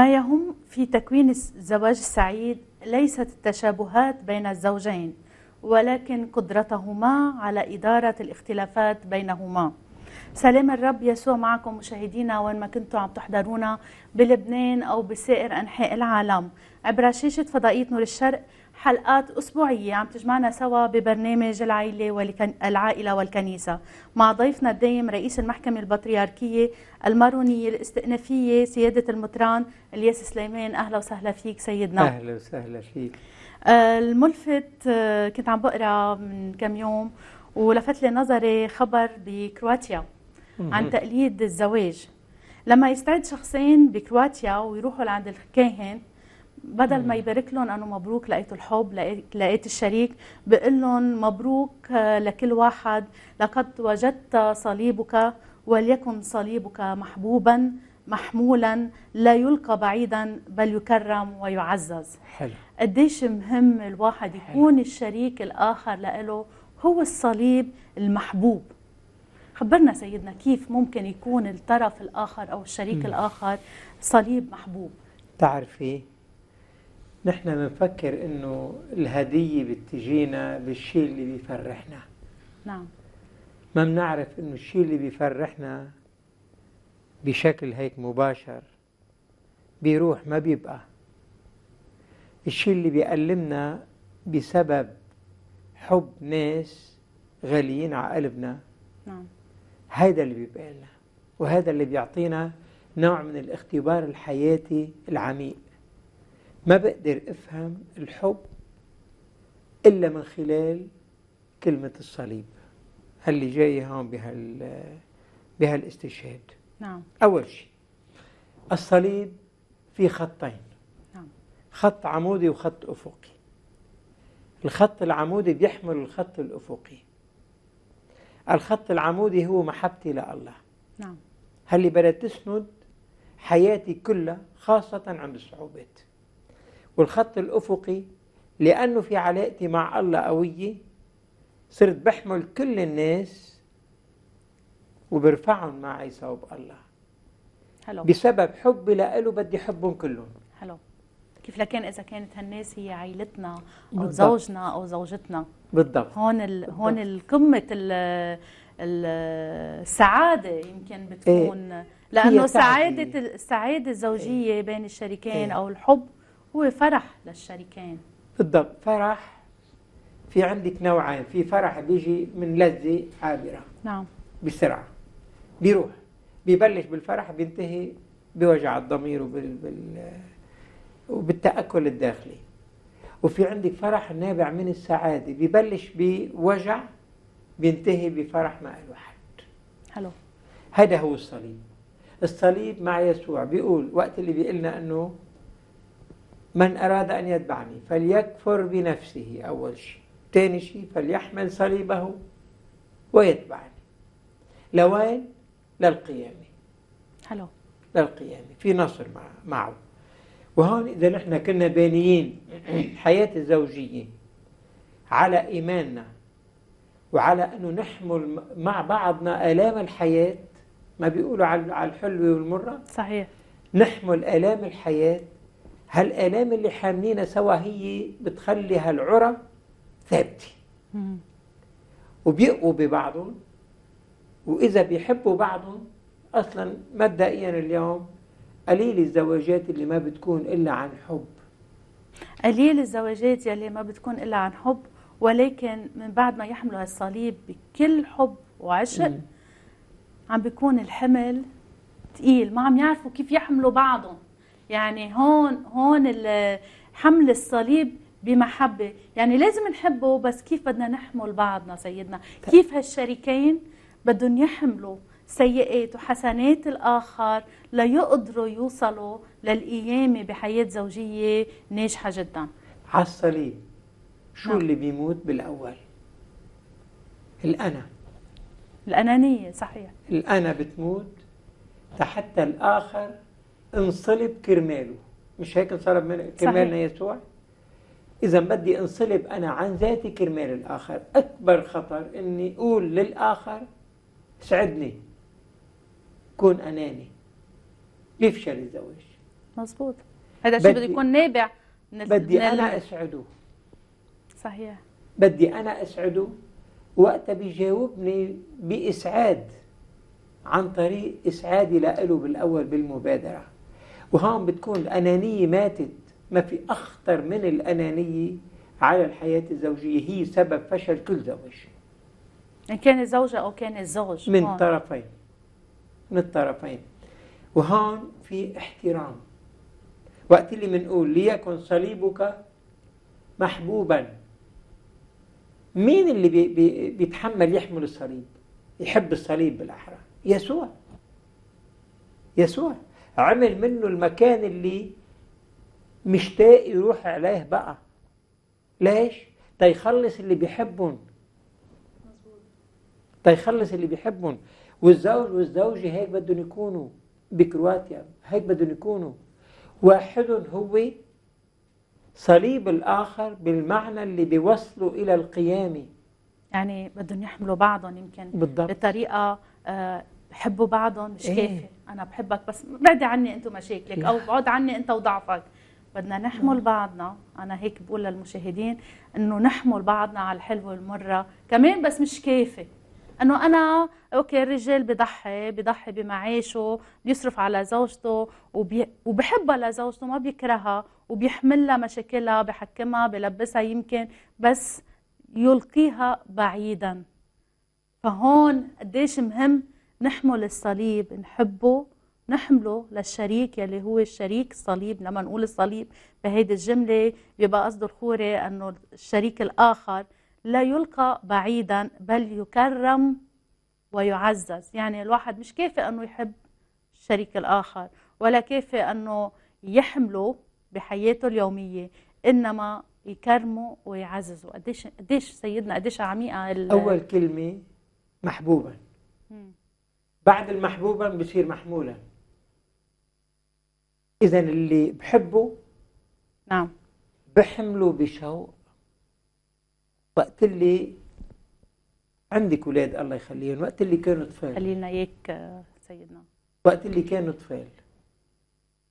ما يهم في تكوين الزواج السعيد ليست التشابهات بين الزوجين ولكن قدرتهما على إدارة الاختلافات بينهما سلام الرب يسوع معكم مشاهدينا وين ما كنتوا عم تحضرونا بلبنان أو بسائر أنحاء العالم عبر شاشة فضائية نور الشرق حلقات أسبوعية عم تجمعنا سوا ببرنامج العائلة والكن... العائلة والكنيسة مع ضيفنا الدائم رئيس المحكمة البطريركية المارونية الاستئنافية سيادة المطران الياس سليمان أهلا وسهلا فيك سيدنا أهلا وسهلا فيك آه، الملفت آه، كنت عم بقرا من كم يوم ولفت لي نظري خبر بكرواتيا عن تقليد الزواج لما يستعد شخصين بكرواتيا ويروحوا لعند الكاهن بدل ما يبارك لهم انه مبروك لقيت الحب لقيت, لقيت الشريك بقول لهم مبروك آه، لكل واحد لقد وجدت صليبك وليكن صليبك محبوبا محمولا لا يلقى بعيدا بل يكرم ويعزز حلو قديش مهم الواحد يكون حلو. الشريك الاخر له هو الصليب المحبوب خبرنا سيدنا كيف ممكن يكون الطرف الاخر او الشريك م. الاخر صليب محبوب تعرفي نحن بنفكر انه الهديه بتجينا بالشيء اللي بيفرحنا نعم ما بنعرف انه الشيء اللي بيفرحنا بشكل هيك مباشر بيروح ما بيبقى الشيء اللي بيألمنا بسبب حب ناس غاليين على قلبنا نعم هيدا اللي بيبقى لنا وهذا اللي بيعطينا نوع من الاختبار الحياتي العميق ما بقدر أفهم الحب إلا من خلال كلمة الصليب اللي جاي هون بهال بهالاستشهاد نعم أول شيء الصليب في خطين نعم. خط عمودي وخط أفقي الخط العمودي بيحمل الخط الأفقي الخط العمودي هو محبتي لله نعم هاللي بدها تسند حياتي كلها خاصة عند الصعوبات والخط الأفقي لأنه في علاقتي مع الله قوية صرت بحمل كل الناس وبرفعهم معي صوب الله حلو. بسبب حبي لإله بدي حبهم كلهم حلو كيف لكان اذا كانت هالناس هي عائلتنا او بالضبط. زوجنا او زوجتنا بالضبط هون ال... بالضبط. هون قمه السعاده يمكن بتكون إيه. لانه سعاده السعاده الزوجيه إيه. بين الشريكين إيه. او الحب هو فرح للشريكين بالضبط فرح في عندك نوعين في فرح بيجي من لذة عابرة نعم بسرعة بيروح ببلش بالفرح بينتهي بوجع الضمير وبال بال وبالتأكل الداخلي وفي عندك فرح نابع من السعادة ببلش بوجع بينتهي بفرح مع الواحد حلو هذا هو الصليب الصليب مع يسوع بيقول وقت اللي بيقول لنا أنه من أراد أن يتبعني فليكفر بنفسه أول شيء ثاني شيء فليحمل صليبه ويتبعني لوين للقيامة حلو للقيامة في نصر معه وهون إذا نحن كنا بانيين حياة الزوجية على إيماننا وعلى أنه نحمل مع بعضنا آلام الحياة ما بيقولوا على الحلوة والمرة صحيح نحمل آلام الحياة هالآلام اللي حاملينها سوا هي بتخلي هالعرى ثابتة وبيقوا ببعضهم وإذا بيحبوا بعضهم أصلا مبدئيا اليوم قليل الزواجات اللي ما بتكون إلا عن حب قليل الزواجات يلي ما بتكون إلا عن حب ولكن من بعد ما يحملوا هالصليب بكل حب وعشق عم بيكون الحمل تقيل ما عم يعرفوا كيف يحملوا بعضهم يعني هون هون حمل الصليب بمحبة يعني لازم نحبه بس كيف بدنا نحمل بعضنا سيدنا طيب. كيف هالشريكين بدهم يحملوا سيئات وحسنات الآخر ليقدروا يوصلوا للقيامة بحياة زوجية ناجحة جدا على الصليب شو نعم. اللي بيموت بالأول الأنا الأنانية صحيح الأنا بتموت حتى الآخر انصلب كرماله مش هيك انصلب من كرمالنا يسوع إذا بدي انصلب أنا عن ذاتي كرمال الآخر أكبر خطر إني أقول للآخر سعدني كون أناني بيفشل الزواج مزبوط هذا الشيء بده يكون نابع من بدي من أنا أسعده صحيح بدي أنا أسعده وقتها بيجاوبني بإسعاد عن طريق إسعادي له بالأول بالمبادرة وهون بتكون الأنانية ماتت ما في أخطر من الأنانية على الحياة الزوجية هي سبب فشل كل زواج إن كان الزوجة أو كان الزوج من هون. طرفين من الطرفين وهون في احترام وقت اللي بنقول ليكن صليبك محبوبا مين اللي بي بي بيتحمل يحمل الصليب يحب الصليب بالأحرى يسوع يسوع عمل منه المكان اللي مشتاق يروح عليه بقى ليش؟ تيخلص اللي بيحبهم تيخلص اللي بيحبهم والزوج والزوجة هيك بدهم يكونوا بكرواتيا هيك بدهم يكونوا واحد هو صليب الآخر بالمعنى اللي بيوصلوا إلى القيامة يعني بدهم يحملوا بعضهم يمكن بالضبط. بطريقة آه، حبوا بعضهم مش إيه؟ انا بحبك بس بعد عني انت مشاكلك او بعد عني انت وضعفك بدنا نحمل نعم. بعضنا انا هيك بقول للمشاهدين انه نحمل بعضنا على الحلوة والمره كمان بس مش كافي انه انا اوكي الرجال بضحي بضحي بمعاشه بيصرف على زوجته وبي... وبحبها لزوجته ما بيكرهها وبيحملها مشاكلها بحكمها بلبسها يمكن بس يلقيها بعيدا فهون قديش مهم نحمل الصليب نحبه نحمله للشريك يلي هو الشريك الصليب لما نقول الصليب بهيدي الجملة بيبقى قصده الخوري أنه الشريك الآخر لا يلقى بعيدا بل يكرم ويعزز يعني الواحد مش كافي أنه يحب الشريك الآخر ولا كافي أنه يحمله بحياته اليومية إنما يكرمه ويعززه قديش قديش سيدنا قديش عميقة أول كلمة محبوبا مم. بعد المحبوبا بصير محمولا اذا اللي بحبه نعم بحمله بشوق وقت اللي عندك اولاد الله يخليهم وقت اللي كانوا طفال خلينا اياك آه، سيدنا وقت اللي كانوا طفال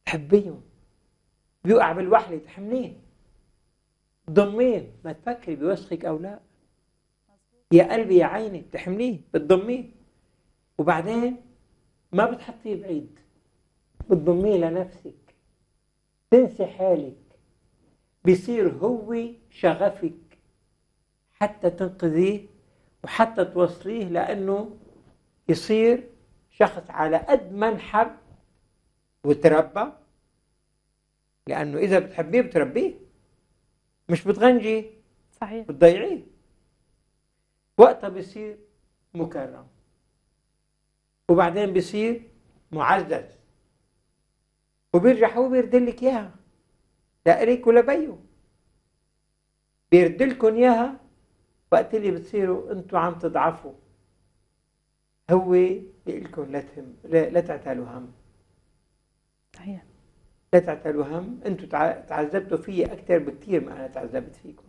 تحبيهم بيوقع بالوحله تحمليه ضمين ما تفكري بوسخك او لا يا قلبي يا عيني بتحمليه بتضميه وبعدين ما بتحطيه بعيد بتضميه لنفسك تنسي حالك بيصير هو شغفك حتى تنقذيه وحتى توصليه لأنه يصير شخص على قد ما انحب وتربى لأنه إذا بتحبيه بتربيه مش بتغنجي صحيح بتضيعيه وقتها بيصير مكرم وبعدين بيصير معزز وبيرجع هو بيرد لك اياها لا ريك ولا بيو بيرد لكم اياها وقت اللي بتصيروا انتوا عم تضعفوا هو بيقول لكم لا تهم لا, لا تعتالوا هم صحيح لا تعتالوا هم انتوا تعذبتوا فيي اكثر بكثير ما انا تعذبت فيكم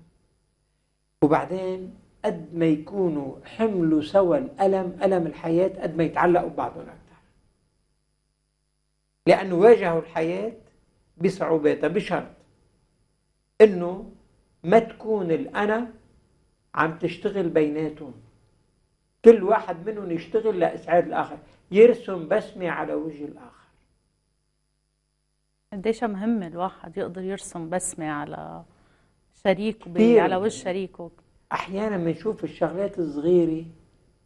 وبعدين قد ما يكونوا حملوا سوا الألم ألم الحياة قد ما يتعلقوا ببعضهم أكثر لأنه واجهوا الحياة بصعوباتها طيب بشرط إنه ما تكون الأنا عم تشتغل بيناتهم كل واحد منهم يشتغل لإسعاد الآخر يرسم بسمة على وجه الآخر قديش مهم الواحد يقدر يرسم بسمة على شريكه على وجه شريكه احيانا بنشوف الشغلات الصغيره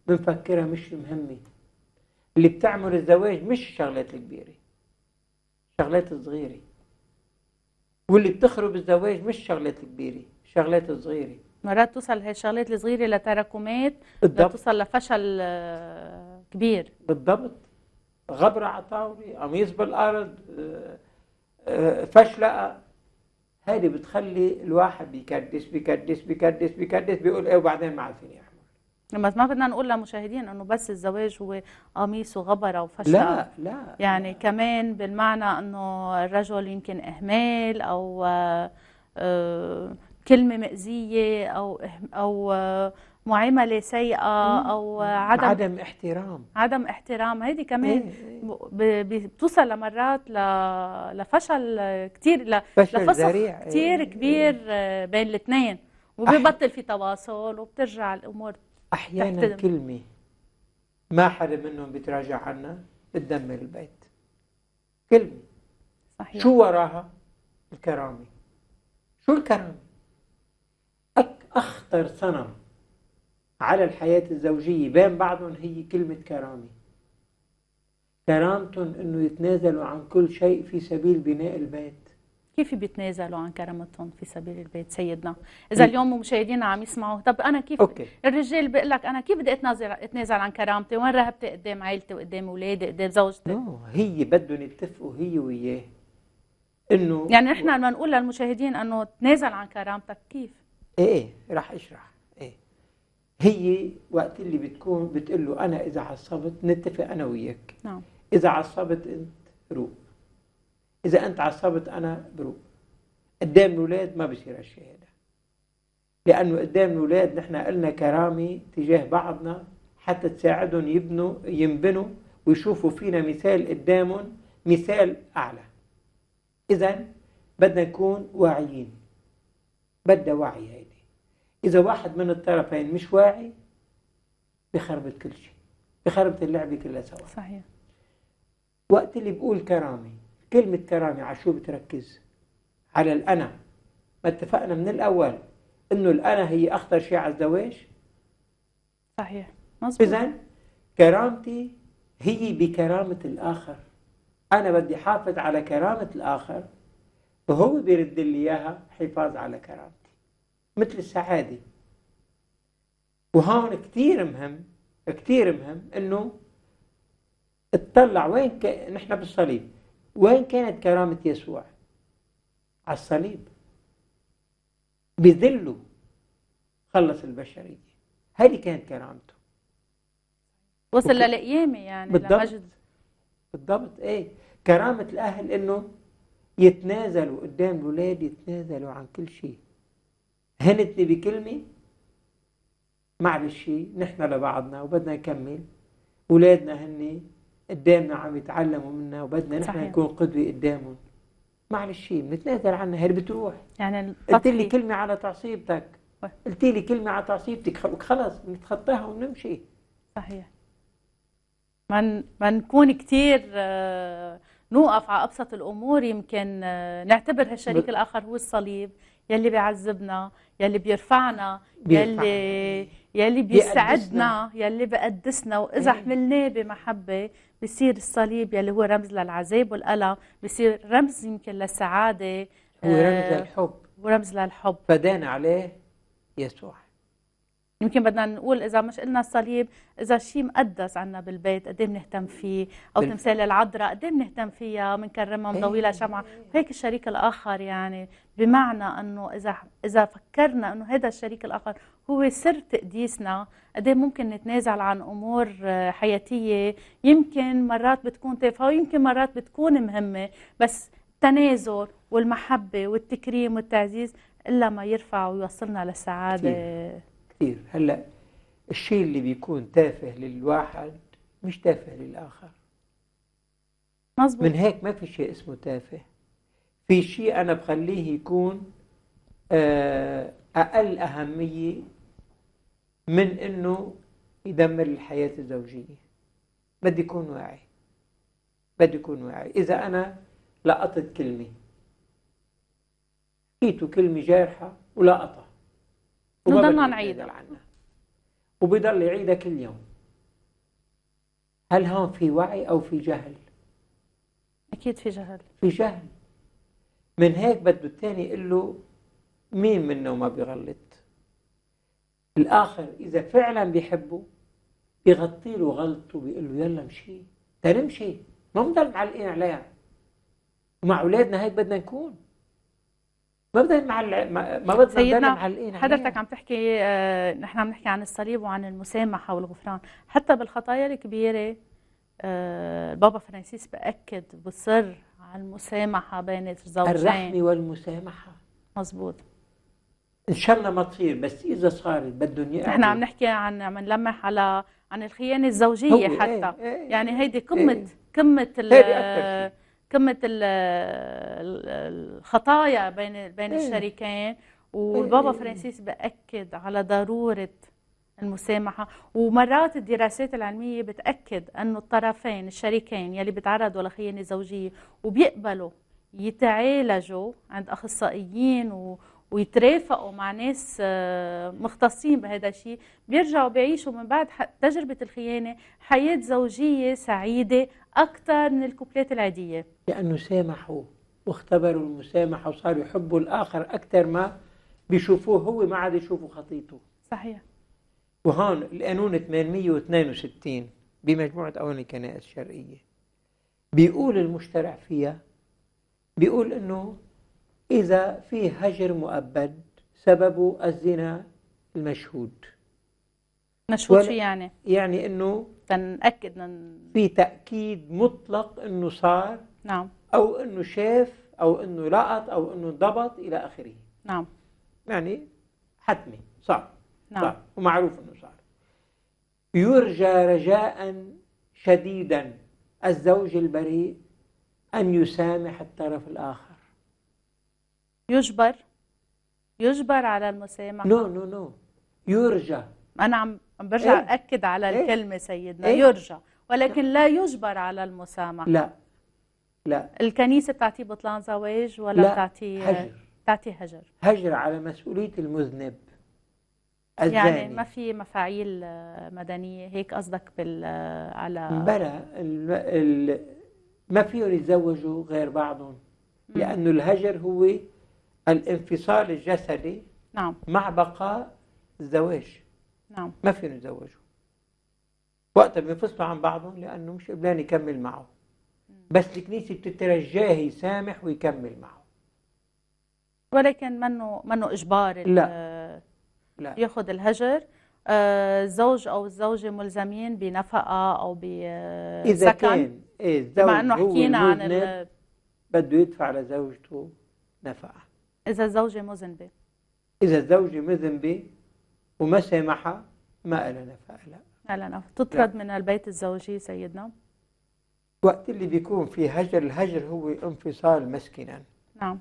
بنفكرها مش مهمه اللي بتعمل الزواج مش الشغلات الكبيره شغلات صغيره واللي بتخرب الزواج مش شغلات كبيره شغلات صغيره مرات توصل هي الشغلات الصغيره لتراكمات توصل لفشل آه، كبير بالضبط غبره على طاوله قميص بالارض آه، آه، فشله هذه بتخلي الواحد بيكدس بيكدس بيكدس بيكدس بيقول ايه وبعدين ما يا احمد لما ما بدنا نقول للمشاهدين انه بس الزواج هو قميص وغبره وفشل لا لا يعني لا. كمان بالمعنى انه الرجل يمكن اهمال او آه, آه، كلمه مأزيه او إه-، او آه، معامله سيئه او عدم عدم احترام عدم احترام هيدي كمان إيه. إيه. بتوصل لمرات لفشل كثير لفصل كثير إيه. كبير إيه. بين الاثنين وبيبطل في تواصل وبترجع الامور احيانا تحتدم. كلمه ما حدا منهم بيتراجع عنها بتدمر البيت كلمه صحيح. شو وراها الكرامه شو الكرامه اخطر صنم على الحياة الزوجية بين بعضهم هي كلمة كرامة كرامتهم انه يتنازلوا عن كل شيء في سبيل بناء البيت كيف بيتنازلوا عن كرامتهم في سبيل البيت سيدنا اذا اليوم مشاهدينا عم يسمعوا طب انا كيف أوكي. الرجال بيقول لك انا كيف بدي اتنازل اتنازل عن كرامتي وين رهبتي قدام عائلتي وقدام اولادي قدام زوجتي نو هي بدهم يتفقوا هي وياه انه يعني نحن لما نقول للمشاهدين انه تنازل عن كرامتك كيف ايه, إيه، رح اشرح هي وقت اللي بتكون بتقول له انا اذا عصبت نتفق انا وياك نعم اذا عصبت انت روق اذا انت عصبت انا بروق قدام الاولاد ما بصير الشهاده لانه قدام الاولاد نحن قلنا كرامه تجاه بعضنا حتى تساعدهم يبنوا ينبنوا ويشوفوا فينا مثال قدامهم مثال اعلى اذا بدنا نكون واعيين بدها وعي هيدا إذا واحد من الطرفين مش واعي بخربت كل شيء بخربت اللعبة كلها سوا صحيح وقت اللي بقول كرامة كلمة كرامة على شو بتركز على الأنا ما اتفقنا من الأول إنه الأنا هي أخطر شيء على الزواج صحيح مظبوط إذا كرامتي هي بكرامة الآخر أنا بدي حافظ على كرامة الآخر وهو بيرد لي إياها حفاظ على كرامتي مثل السعادة وهون كثير مهم كثير مهم انه تطلع وين ك... نحن بالصليب وين كانت كرامة يسوع على الصليب بذله خلص البشرية هذه كانت كرامته وصل للقيامة يعني بالضبط بالضبط ايه كرامة الأهل انه يتنازلوا قدام الأولاد يتنازلوا عن كل شيء هنتني بكلمة معلش نحن لبعضنا وبدنا نكمل أولادنا هن قدامنا عم يتعلموا منا وبدنا نحن نكون قدوة قدامهم معلش بنتنازل عنها هي بتروح يعني قلت لي كلمة على تعصيبتك قلت لي كلمة على تعصيبتك خلص نتخطاها ونمشي صحيح ما ما نكون كثير آه، نوقف على ابسط الامور يمكن آه، نعتبر هالشريك الاخر هو الصليب يلي بيعذبنا يلي بيرفعنا يلي يلي بيسعدنا يلي بقدسنا واذا إيه. حملناه بمحبه بصير الصليب يلي هو رمز للعذاب والألم بصير رمز يمكن للسعاده ورمز آه، للحب ورمز للحب فدان عليه يسوع يمكن بدنا نقول اذا مش قلنا الصليب اذا شيء مقدس عنا بالبيت قد إيه بنهتم فيه او بال... تمثال العذراء قد إيه بنهتم فيها بنكرمها إيه. بنضوي لها شمعه وهيك الشريك الاخر يعني بمعنى انه اذا اذا فكرنا انه هذا الشريك الاخر هو سر تقديسنا قد ممكن نتنازل عن امور حياتيه يمكن مرات بتكون تافهه ويمكن مرات بتكون مهمه بس التنازل والمحبه والتكريم والتعزيز الا ما يرفع ويوصلنا للسعاده كثير هلا الشيء اللي بيكون تافه للواحد مش تافه للآخر مزبوط. من هيك ما في شيء اسمه تافه في شيء أنا بخليه يكون آه، أقل أهمية من إنه يدمر الحياة الزوجية بدي يكون واعي بدي يكون واعي إذا أنا لقطت كلمة حكيت كلمة جارحة ولقطها نضلنا نعيد عنها وبيضل يعيدها كل يوم هل هون في وعي او في جهل؟ اكيد في جهل في جهل من هيك بده الثاني يقول له مين منه ما بيغلط؟ الاخر اذا فعلا بيحبه بيغطي له غلطه بيقول له يلا مشي تنمشي ما بنضل معلقين عليها ومع اولادنا هيك بدنا نكون ما بدنا نعلق ما بدنا سيدنا معلقين حضرتك عم تحكي آه، نحن عم نحكي عن الصليب وعن المسامحه والغفران حتى بالخطايا الكبيره البابا آه، فرانسيس باكد وبصر على المسامحه بين الزوجين الرحمه والمسامحه مزبوط ان شاء الله ما تصير بس اذا صارت بدهم يقعدوا نحن عم نحكي عن عم نلمح على عن الخيانه الزوجيه إيه، حتى إيه يعني إيه يعني هيدي قمه إيه قمه قمه الخطايا بين بين إيه. الشريكين إيه. والبابا فرانسيس باكد على ضروره المسامحة ومرات الدراسات العلمية بتأكد أنه الطرفين الشريكين يلي بتعرضوا لخيانة زوجية وبيقبلوا يتعالجوا عند أخصائيين و... ويترافقوا مع ناس آه، مختصين بهذا الشيء بيرجعوا بيعيشوا من بعد تجربة الخيانة حياة زوجية سعيدة أكثر من الكوبلات العادية لأنه سامحوا واختبروا المسامحة وصاروا يحبوا الآخر أكثر ما بيشوفوه هو ما عاد يشوفوا خطيته صحيح وهون القانون 862 بمجموعة قوانين الكنائس الشرقيه بيقول المشترع فيها بيقول انه اذا في هجر مؤبد سببه الزنا المشهود مشهود شو يعني؟ يعني انه تنأكد من في تأكيد مطلق أنه صار نعم أو أنه شاف أو أنه لقط أو أنه انضبط إلى آخره نعم يعني حتمي صار نعم صار ومعروف أنه صار يرجى رجاء شديدا الزوج البريء أن يسامح الطرف الآخر يجبر يجبر على المسامحة نو نو نو يرجى أنا عم عم برجع إيه؟ أكد على إيه؟ الكلمة سيدنا إيه؟ يرجى ولكن لا يجبر على المسامحة لا لا الكنيسة بتعطيه بطلان زواج ولا لا. بتعطي هجر بتعطي هجر هجر على مسؤولية المذنب الزاني. يعني ما في مفاعيل مدنية هيك قصدك بال على بلا الم... ال... ما فيهم يتزوجوا غير بعضهم لأنه الهجر هو الانفصال الجسدي نعم. مع بقاء الزواج نعم ما فينا يتزوجوا وقتها بينفصلوا عن بعضهم لانه مش قبلان يكمل معه بس الكنيسه بتترجاه يسامح ويكمل معه ولكن منه منه اجبار لا لا ياخذ الهجر آه، الزوج او الزوجه ملزمين بنفقه او بسكن آه، اذا كان إيه الزوج انه حكينا عن ال... بده يدفع لزوجته نفقه اذا الزوجه مذنبه اذا الزوجه مذنبه وما سامحها ما لنا فألا ألنا تطرد لا. من البيت الزوجي سيدنا وقت اللي بيكون في هجر الهجر هو انفصال مسكنا نعم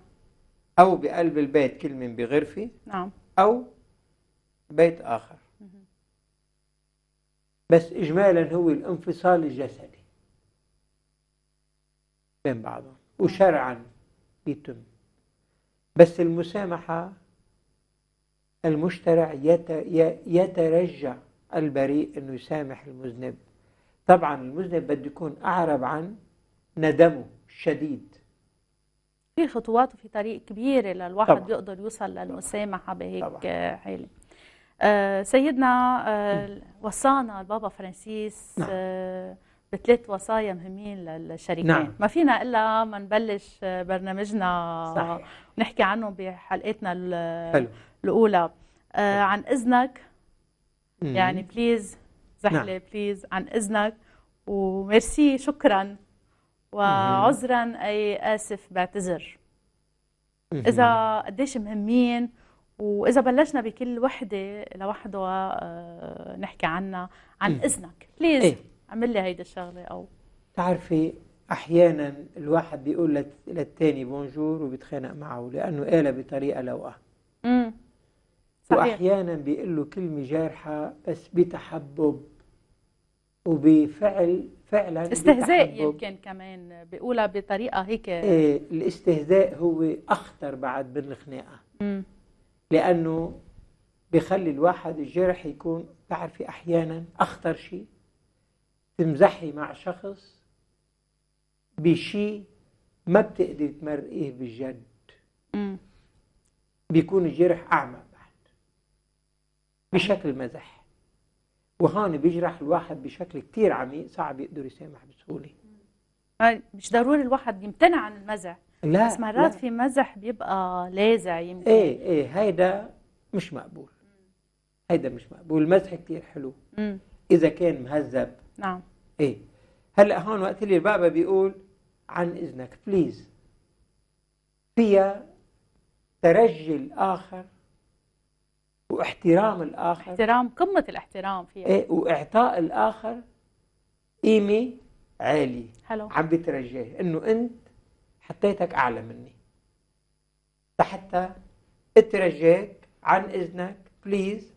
أو بقلب البيت كل من بغرفة نعم أو بيت آخر بس إجمالا هو الانفصال الجسدي بين بعضهم وشرعا بيتم بس المسامحة المشترع يترجى البريء أنه يسامح المذنب طبعا المذنب بده يكون أعرب عن ندمه الشديد في خطوات وفي طريق كبيره للواحد طبعا. يقدر يوصل للمسامحة بهيك حالة آه سيدنا آه وصانا البابا فرانسيس نعم. آه بثلاث وصايا مهمين للشركات نعم. ما فينا الا ما نبلش برنامجنا صحيح. ونحكي عنه بحلقتنا الاولى آه عن اذنك مم. يعني بليز زحله نعم. بليز عن اذنك وميرسي شكرا وعذرا اي اسف بعتذر اذا قديش مهمين واذا بلشنا بكل وحده لوحدها آه، نحكي عنها عن اذنك بليز إيه؟ عمل لي هيدي الشغله او تعرفي احيانا الواحد بيقول للتاني بونجور وبيتخانق معه لانه قال بطريقه لوقه امم واحيانا بيقول له كلمه جارحه بس بتحبب وبفعل فعلا استهزاء يمكن كمان بيقولها بطريقه هيك ايه الاستهزاء هو اخطر بعد من الخناقه امم لانه بخلي الواحد الجرح يكون تعرفي احيانا اخطر شيء تمزحي مع شخص بشيء ما بتقدري تمرقيه بالجد بيكون الجرح أعمى بعد بشكل مزح وهون بيجرح الواحد بشكل كثير عميق صعب يقدر يسامح بسهولة مش ضروري الواحد يمتنع عن المزح لا بس مرات لا. في مزح بيبقى لاذع يمكن ايه ايه هيدا مش مقبول هيدا مش مقبول المزح كثير حلو مم. إذا كان مهذب نعم ايه هلا هون وقت اللي البابا بيقول عن اذنك بليز فيها ترجي الاخر واحترام الاخر احترام قمه الاحترام فيها ايه واعطاء الاخر قيمه عاليه حلو عم بترجيه انه انت حطيتك اعلى مني حتى اترجاك عن اذنك بليز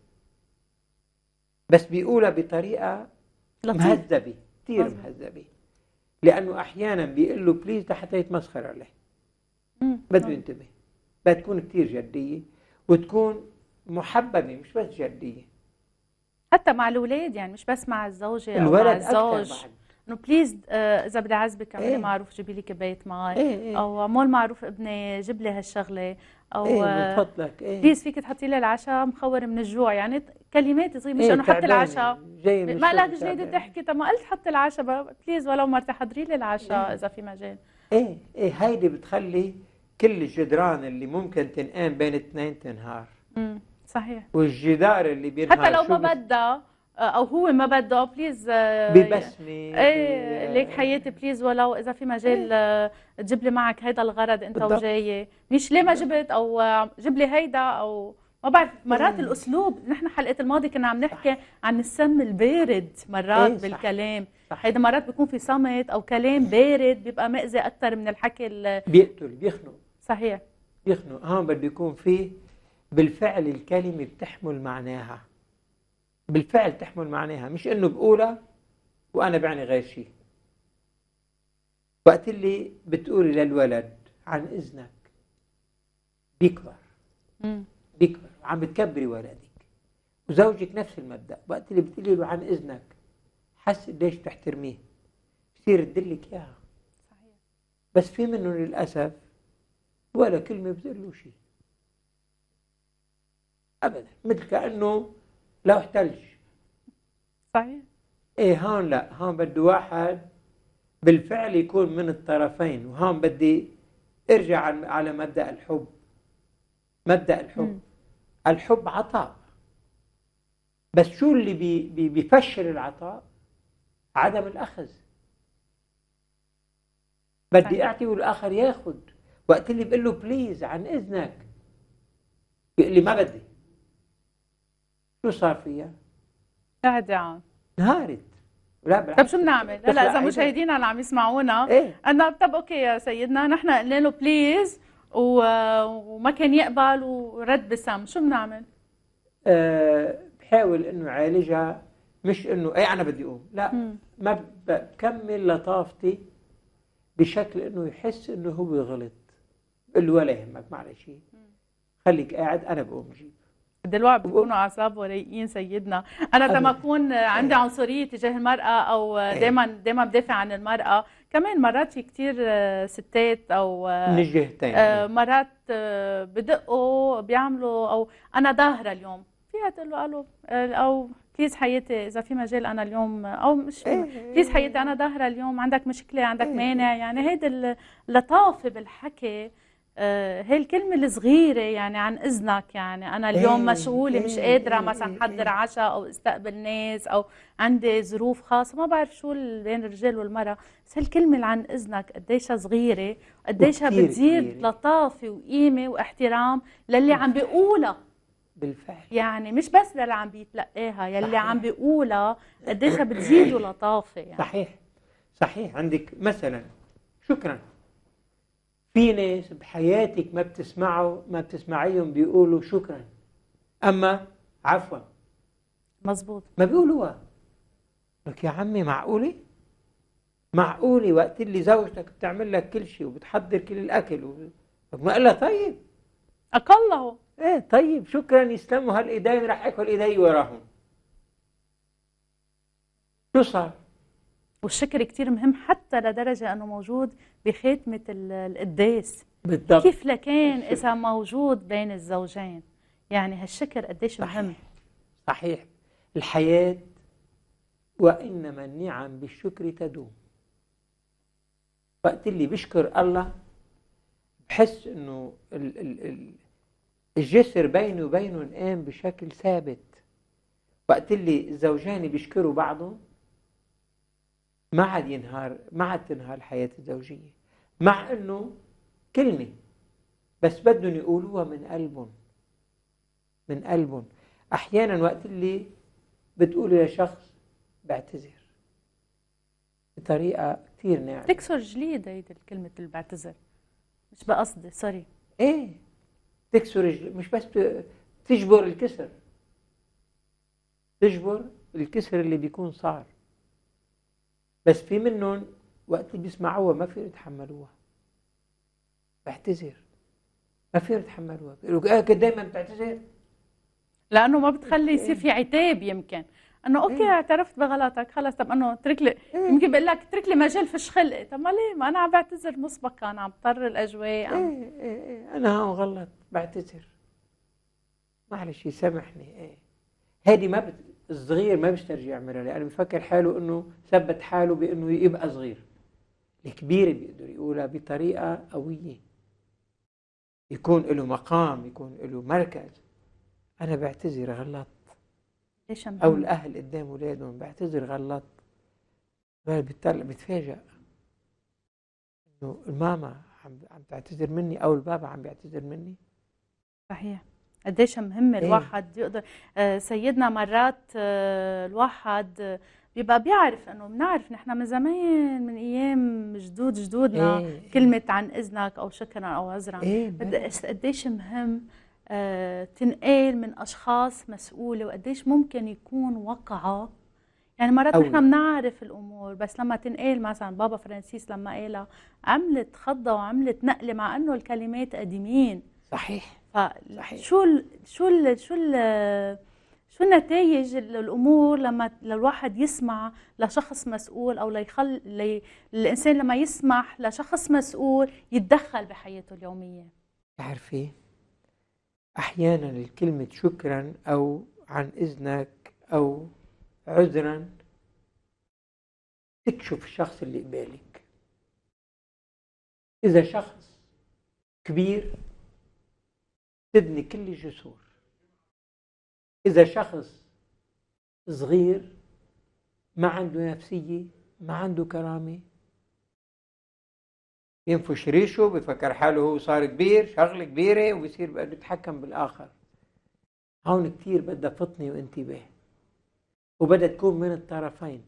بس بيقولها بطريقه لطيف مهذبه كثير مهذبه لانه احيانا بيقول له بليز لحتى يتمسخر عليه بده ينتبه بدها تكون كثير جديه وتكون محببه مش بس جديه حتى مع الاولاد يعني مش بس مع الزوجه او مع الزوج انه بليز آه، اذا بدي اعزبك اعملي إيه؟ معروف جيبي لي كبايه مي إيه إيه؟ او مول معروف ابني جيب لي هالشغله او إيه بفضلك آه، إيه؟ بليز فيك تحطي لي العشاء مخور من الجوع يعني كلمات صغيره مش إيه انه حط العشاء جاي ما لك جديد تحكي طب ما قلت حط العشاء بليز ولو مرتي حضري لي العشاء إيه؟ اذا في مجال ايه ايه هيدي بتخلي كل الجدران اللي ممكن تنقام بين اثنين تنهار امم صحيح والجدار اللي بينهار حتى لو ما بدها او هو ما بده بليز آه، ببسمه ايه ليك حياتي بليز ولو اذا في مجال إيه. آه، تجيب لي معك هيدا الغرض انت وجايه مش ليه ما جبت او آه، جيب لي هيدا او ما بعرف مرات إيه. الاسلوب نحن حلقه الماضي كنا عم نحكي صح. عن السم البارد مرات ايه بالكلام هيدا مرات بيكون في صمت او كلام بارد بيبقى مأذي اكثر من الحكي بيقتل بيخنق صحيح بيخنق هون بده يكون في بالفعل الكلمه بتحمل معناها بالفعل تحمل معناها مش انه بقولها وانا بعني غير شيء وقت اللي بتقولي للولد عن اذنك بيكبر بيكبر عم بتكبري ولدك وزوجك نفس المبدا وقت اللي بتقولي له عن اذنك حس قديش بتحترميه بصير يدلك اياها صحيح بس في منهم للاسف ولا كلمه بتقول له شيء ابدا مثل كانه لا احتلش صحيح ايه هون لا هون بده واحد بالفعل يكون من الطرفين وهون بدي ارجع على مبدا الحب مبدا الحب م. الحب عطاء بس شو اللي بي بي بيفشل العطاء عدم الاخذ بدي اعطي والاخر ياخذ وقت اللي بقول له بليز عن اذنك بيقول لي ما بدي شو صار فيها؟ اعدام انهارت لا طيب شو بنعمل؟ هلا اذا مشاهدينا اللي عم يسمعونا ايه؟ انه طب اوكي يا سيدنا نحن قلنا له بليز و... وما كان يقبل ورد بسم، شو بنعمل؟ أه بحاول انه يعالجها مش انه اي انا بدي اقوم، لا م. ما بكمل لطافتي بشكل انه يحس انه هو غلط بقول له ولا يهمك معلش خليك قاعد انا بقوم جيب دلوقتي بيكونوا عصاب ورايقين سيدنا انا لما اكون عندي عنصريه تجاه المراه او دايما دايما بدافع عن المراه كمان مرات في كثير ستات او من الجهتين آه، مرات آه، بدقوا بيعملوا او انا ظاهره اليوم فيها تقول له الو آه، او بليز حياتي اذا في مجال انا اليوم او مش بليز إيه. حياتي انا ظاهره اليوم عندك مشكله عندك إيه. مانع يعني هيدي اللطافه بالحكي آه، هي الكلمة الصغيرة يعني عن إذنك يعني أنا اليوم إيه، مشغولة مش إيه، قادرة إيه، مثلا حضر عشاء أو استقبل ناس أو عندي ظروف خاصة ما بعرف شو بين الرجال والمرأة بس هالكلمة اللي عن إذنك قديشها صغيرة قديشها بتزيد لطافة وقيمة واحترام للي عم بيقولها بالفعل يعني مش بس للي عم بيتلقاها يلي صحيح. عم بيقولها قديشها بتزيد لطافة يعني صحيح صحيح عندك مثلا شكرا في ناس بحياتك ما بتسمعه ما بتسمعيهم بيقولوا شكرا اما عفوا مظبوط ما بيقولوها لك يا عمي معقوله معقوله وقت اللي زوجتك بتعمل لك كل شيء وبتحضر كل الاكل و... ما قال طيب اقله ايه طيب شكرا يسلموا هالايدين راح اكل ايدي وراهم شو صار؟ والشكر كتير مهم حتى لدرجة أنه موجود بخاتمة القداس بالضبط كيف لكان إذا موجود بين الزوجين يعني هالشكر قديش صحيح. مهم صحيح الحياة وإنما النعم بالشكر تدوم وقت اللي بشكر الله بحس إنه ال ال ال الجسر بيني وبينه قام بشكل ثابت وقت اللي الزوجان بيشكروا بعضهم ما عاد ينهار ما عاد تنهار الحياة الزوجية مع أنه كلمة بس بدهم يقولوها من قلبهم من قلبهم أحيانا وقت اللي بتقول لشخص بعتذر بطريقة كثير ناعمة تكسر جليد هيدي الكلمة اللي بعتذر مش بقصدي سوري ايه تكسر جليد مش بس تجبر الكسر تجبر الكسر اللي بيكون صار بس في منهم وقت اللي بيسمعوها ما فيهم يتحملوها بعتذر ما فيهم يتحملوها بيقولوا اه كنت دائما بتعتذر لانه ما بتخلي إيه. يصير في عتاب يمكن انه اوكي إيه؟ اعترفت بغلطك خلص طب انه اترك لي إيه؟ يمكن بقول لك اترك لي مجال فش خلقي طب ما ليه ما انا عم بعتذر مسبقا عم بطر الاجواء عم... إيه, ايه ايه انا هون غلط بعتذر معلش سامحني ايه هذه ما بت... الصغير ما بيسترجع يعملها لانه بيفكر حاله انه ثبت حاله بانه يبقى صغير الكبير بيقدر يقولها بطريقه قويه يكون له مقام يكون له مركز انا بعتذر غلطت ليش او الاهل قدام اولادهم بعتذر غلطت بتطلع بتفاجئ انه الماما عم عم تعتذر مني او البابا عم بيعتذر مني صحيح قديش مهم إيه. الواحد يقدر آه، سيدنا مرات آه، الواحد آه، بيبقى بيعرف انه بنعرف نحن من زمان من ايام جدود جدودنا إيه كلمه عن اذنك او شكرا او عذرا إيه قديش مهم تنقال من اشخاص مسؤوله وقديش ممكن يكون وقعه يعني مرات نحن بنعرف الامور بس لما تنقال مثلا بابا فرانسيس لما قالها عملت خضه وعملت نقله مع انه الكلمات قديمين صحيح فشو ال شو ال شو ال شو نتائج الامور لما الواحد يسمع لشخص مسؤول او ليخل لي الانسان لما يسمح لشخص مسؤول يتدخل بحياته اليوميه تعرفي احيانا الكلمه شكرا او عن اذنك او عذرا تكشف الشخص اللي قبالك اذا شخص كبير تبني كل الجسور إذا شخص صغير ما عنده نفسية ما عنده كرامة ينفش ريشه بفكر حاله هو صار كبير شغلة كبيرة وبصير بده يتحكم بالآخر هون كثير بدها فطنة وانتباه وبدها تكون من الطرفين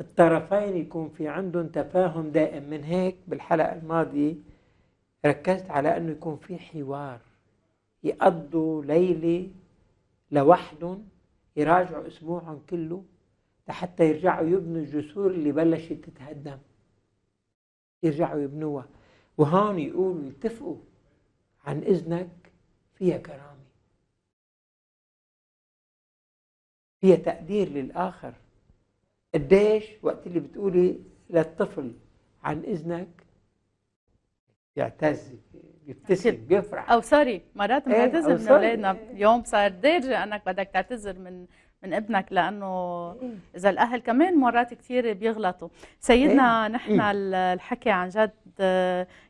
الطرفين يكون في عندهم تفاهم دائم من هيك بالحلقة الماضية ركزت على أنه يكون في حوار يقضوا ليلة لوحدهم يراجعوا أسبوعهم كله لحتى يرجعوا يبنوا الجسور اللي بلشت تتهدم يرجعوا يبنوها وهون يقولوا يتفقوا عن إذنك فيها كرامة فيها تقدير للآخر قديش وقت اللي بتقولي للطفل عن إذنك يعتز بيبتسم بيفرح او سوري مرات إيه، بنعتذر من اولادنا يوم صار دارجه انك بدك تعتذر من من ابنك لانه إيه. اذا الاهل كمان مرات كثير بيغلطوا سيدنا إيه؟ نحن إيه؟ الحكي عن جد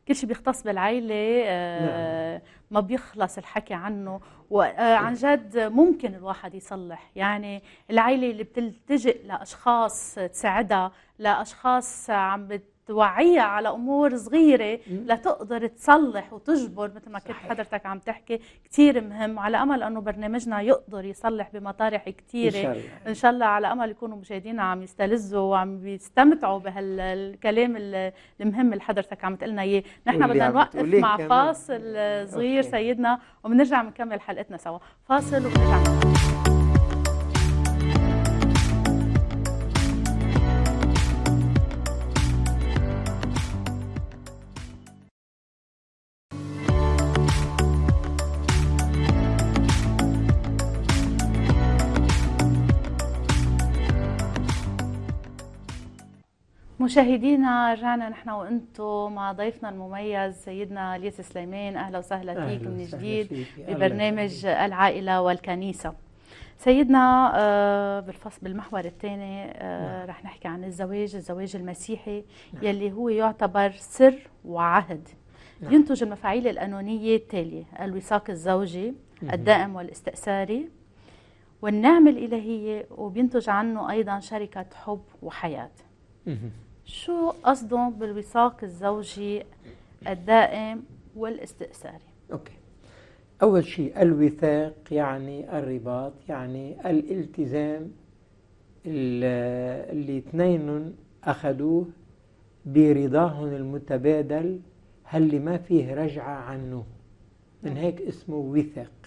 كل شيء بيختص بالعيله آه، نعم. ما بيخلص الحكي عنه وعن آه، إيه. جد ممكن الواحد يصلح يعني العيله اللي بتلتجئ لاشخاص تساعدها لاشخاص عم بت توعيها على امور صغيره لتقدر تصلح وتجبر مثل ما كنت حضرتك عم تحكي كثير مهم وعلى امل انه برنامجنا يقدر يصلح بمطارح كثيره ان شاء الله ان شاء الله على امل يكونوا مشاهدينا عم يستلذوا وعم بيستمتعوا بهالكلام المهم اللي حضرتك عم تقلنا اياه نحن بدنا نوقف مع كمان. فاصل صغير أوكي. سيدنا وبنرجع بنكمل حلقتنا سوا فاصل وبنرجع مشاهدينا رجعنا نحن وانتم مع ضيفنا المميز سيدنا الياس سليمان اهلا وسهلا فيك من جديد ببرنامج العائله والكنيسه سيدنا آه، بالفصل بالمحور الثاني آه، نعم. رح نحكي عن الزواج الزواج المسيحي نعم. يلي هو يعتبر سر وعهد نعم. ينتج المفاعيل القانونيه التاليه الوثاق الزوجي الدائم والاستئثاري والنعمه الالهيه وبينتج عنه ايضا شركه حب وحياه شو قصدهم بالوثاق الزوجي الدائم والاستئثاري اوكي اول شيء الوثاق يعني الرباط يعني الالتزام اللي اثنين اخذوه برضاهم المتبادل هل ما فيه رجعه عنه من هيك اسمه وثاق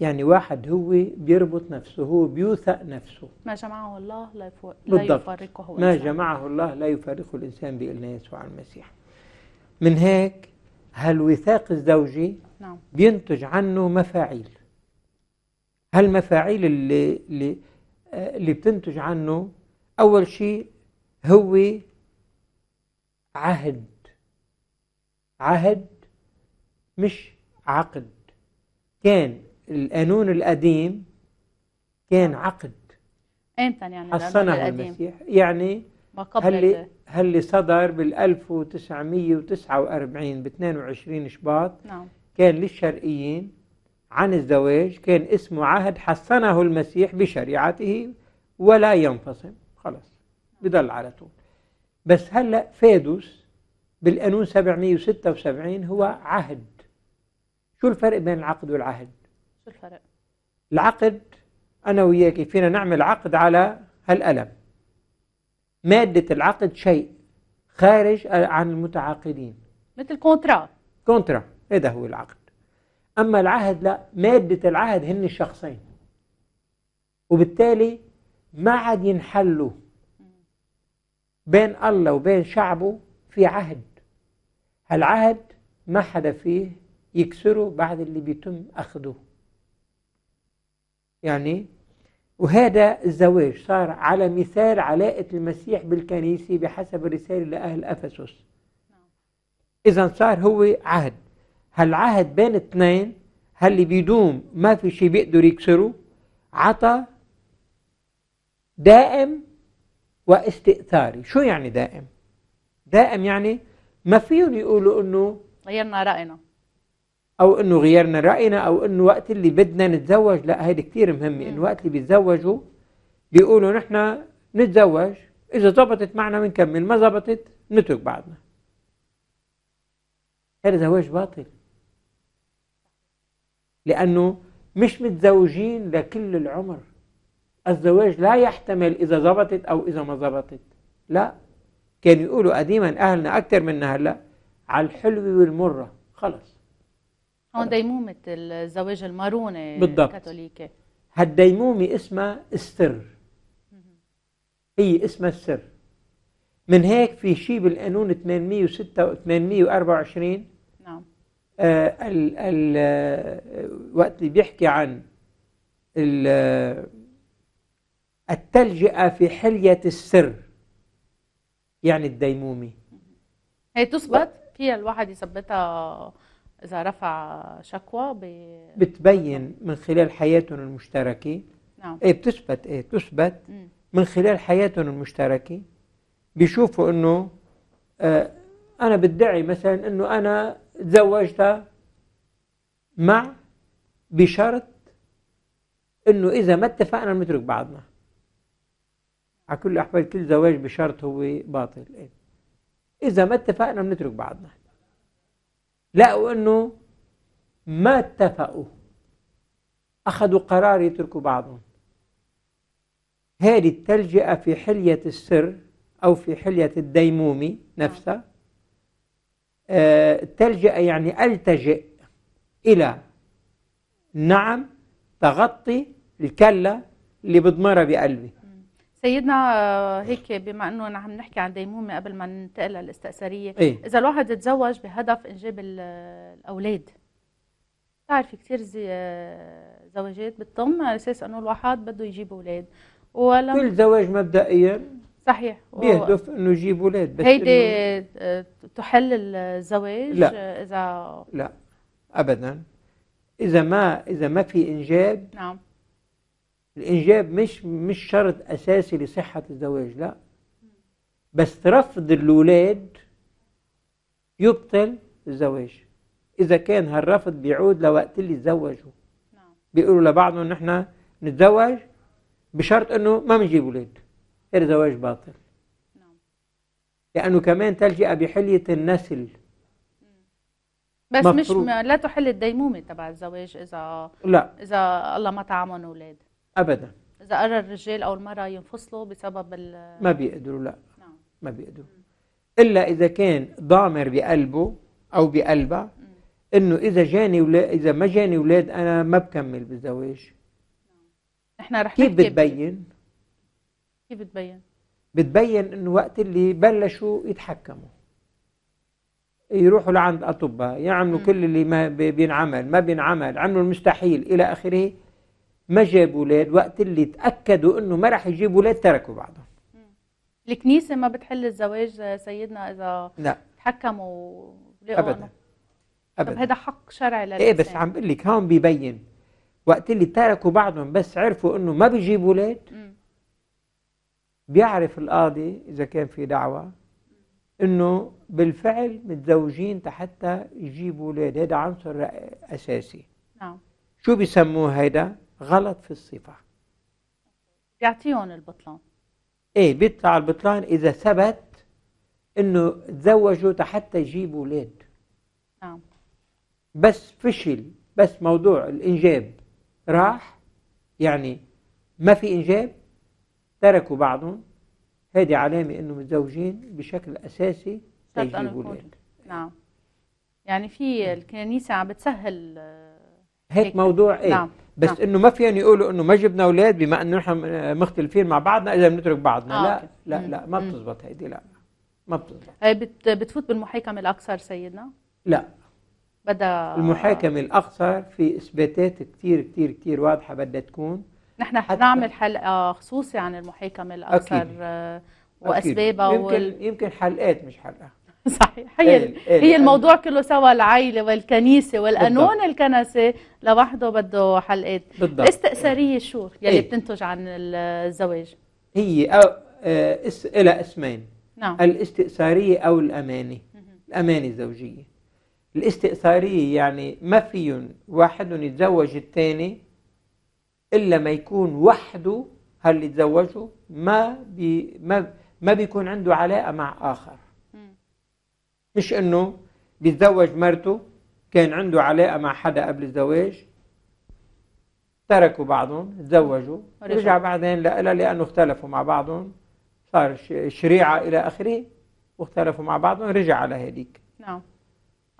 يعني واحد هو بيربط نفسه هو بيوثق نفسه ما جمعه الله لا, يفو... لا يفرقه ما جمعه الله لا يفرقه الإنسان بإلنا يسوع المسيح من هيك هالوثاق الزوجي نعم. بينتج عنه مفاعيل هالمفاعيل اللي, اللي, آه، اللي بتنتج عنه أول شيء هو عهد عهد مش عقد كان القانون القديم كان نعم. عقد امتى يعني حصنه المسيح يعني ما قبل هل هاللي صدر بال 1949 ب 22 شباط نعم كان للشرقيين عن الزواج كان اسمه عهد حصنه المسيح بشريعته ولا ينفصل خلص بضل على طول بس هلا فادوس بالقانون 776 هو عهد شو الفرق بين العقد والعهد؟ شو الفرق؟ العقد أنا وياك فينا نعمل عقد على هالألم مادة العقد شيء خارج عن المتعاقدين مثل كونترا كونترا هذا هو العقد أما العهد لا مادة العهد هن الشخصين وبالتالي ما عاد ينحلوا بين الله وبين شعبه في عهد هالعهد ما حدا فيه يكسره بعد اللي بيتم أخذه يعني وهذا الزواج صار على مثال علاقة المسيح بالكنيسة بحسب الرسالة لأهل أفسس إذا صار هو عهد هالعهد بين اثنين هاللي بيدوم ما في شيء بيقدر يكسره عطى دائم واستئثاري شو يعني دائم؟ دائم يعني ما فيهم يقولوا انه غيرنا راينا او انه غيرنا راينا او انه وقت اللي بدنا نتزوج لا هيدي كثير مهمه انه وقت اللي بيتزوجوا بيقولوا نحن نتزوج اذا ضبطت معنا بنكمل ما ضبطت نترك بعضنا هذا زواج باطل لانه مش متزوجين لكل العمر الزواج لا يحتمل اذا ضبطت او اذا ما ضبطت لا كانوا يقولوا قديما اهلنا اكثر منا هلا على الحلو والمره خلص هون ديمومة الزواج المارونة بالضبط الكاثوليكي هالديمومة اسمها السر هي اسمها السر من هيك في شيء بالقانون 806 824 نعم آه ال ال آه، وقت اللي بيحكي عن آه، التلجئة في حلية السر يعني الديمومة هي تثبت فيها الواحد يثبتها إذا رفع شكوى ب... بتبين من خلال حياتهم المشتركة نعم إيه بتثبت إيه بتثبت من خلال حياتهم المشتركة بيشوفوا إنه آه أنا بدعي مثلا إنه أنا تزوجت مع بشرط إنه إذا ما اتفقنا نترك بعضنا على كل الأحوال كل زواج بشرط هو باطل إيه؟ إذا ما اتفقنا بنترك بعضنا لقوا أنه ما اتفقوا أخذوا قرار يتركوا بعضهم هذه التلجئة في حلية السر أو في حلية الديمومي نفسها آه، التلجئة يعني ألتجئ إلى نعم تغطي الكلة اللي بضمرها بقلبي سيدنا آه، هيك بما انه عم نحكي عن ديمومه قبل ما ننتقل للاستئثاريه إيه؟ اذا الواحد تزوج بهدف انجاب آه، الاولاد بتعرفي كثير آه، زواجات بتطم على اساس انه الواحد بده يجيب اولاد ولا كل زواج مبدئيا صحيح بيهدف انه يجيب اولاد بس هيدي تحل الزواج لا اذا لا ابدا اذا ما اذا ما في انجاب نعم الإنجاب مش مش شرط أساسي لصحة الزواج لا بس رفض الأولاد يبطل الزواج إذا كان هالرفض بيعود لوقت اللي تزوجوا نعم. بيقولوا لبعضهم احنا نتزوج بشرط إنه ما بنجيب أولاد الزواج باطل نعم. لأنه كمان تلجئ بحلية النسل بس مفروض. مش لا تحل الديمومه تبع الزواج اذا لا اذا الله ما طعمهم اولاد ابدا اذا قرر الرجال او المراه ينفصلوا بسبب ال ما بيقدروا لا نعم. ما بيقدروا الا اذا كان ضامر بقلبه او بقلبها انه اذا جاني ولا اذا ما جاني اولاد انا ما بكمل بالزواج نعم. احنا رح كيف بتبين كيف بتبين بتبين انه وقت اللي بلشوا يتحكموا يروحوا لعند اطباء يعملوا مم. كل اللي ما بينعمل ما بينعمل عملوا المستحيل الى اخره ما جابوا اولاد وقت اللي تاكدوا انه ما راح يجيبوا اولاد تركوا بعضهم الكنيسه ما بتحل الزواج سيدنا اذا لا تحكموا ابدا ابدا هذا حق شرعي للانسان ايه بس عم بقول لك هون ببين وقت اللي تركوا بعضهم بس عرفوا انه ما بيجيبوا اولاد بيعرف القاضي اذا كان في دعوه انه بالفعل متزوجين حتى يجيبوا اولاد هذا عنصر اساسي نعم شو بيسموه هيدا؟ غلط في الصفة يعطيهم البطلان ايه بيطلع البطلان اذا ثبت انه تزوجوا حتى يجيبوا اولاد نعم بس فشل بس موضوع الانجاب راح يعني ما في انجاب تركوا بعضهم هذه علامه انه متزوجين بشكل اساسي تجيبوا اولاد نعم يعني في الكنيسه عم بتسهل آه، هيك موضوع ايه نعم. بس نعم. انه ما فيهم يقولوا انه ما جبنا اولاد بما انه نحن مختلفين مع بعضنا اذا بنترك بعضنا آه لا لا لا ما بتزبط هيدي لا ما بتزبط هي آه، بتفوت بالمحاكمه الاقصر سيدنا؟ لا بدها المحاكمه الاقصر في اثباتات كثير كثير كثير واضحه بدها تكون نحن حنعمل حلقه آه، خصوصي عن المحاكمه الاقصر آه، أكيد. واسبابها يمكن وال... يمكن حلقات مش حلقه صحيح هي إيه ال إيه، إيه، هي الموضوع كله سوا العيله والكنيسه والقانون الكنسي لوحده بده حلقات بالضبط. الاستئثاريه شو يلي ايه؟ بتنتج عن الزواج هي أو آه اس لها اسمين نعم الاستئثاريه او الامانه الامانه الزوجيه الاستئثاريه يعني ما فيهم واحد يتزوج الثاني الا ما يكون وحده هل يتزوجوا ما بي ما ما بيكون عنده علاقه مع اخر مش انه بيتزوج مرته كان عنده علاقه مع حدا قبل الزواج تركوا بعضهم تزوجوا رجع بعدين لها لانه اختلفوا مع بعضهم صار شريعه الى اخره واختلفوا مع بعضهم رجع على هذيك نعم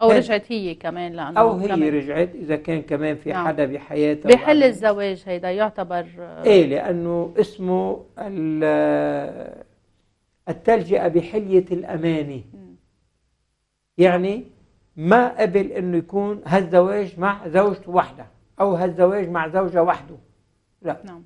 او رجعت هي كمان لانه او هي كمان. رجعت اذا كان كمان في نعم. حدا بحياتها بحل الزواج هيدا يعتبر آه، ايه لانه اسمه التلجئه بحليه الامانه نعم. يعني ما قبل انه يكون هالزواج مع زوجته وحده او هالزواج مع زوجه وحده لا نعم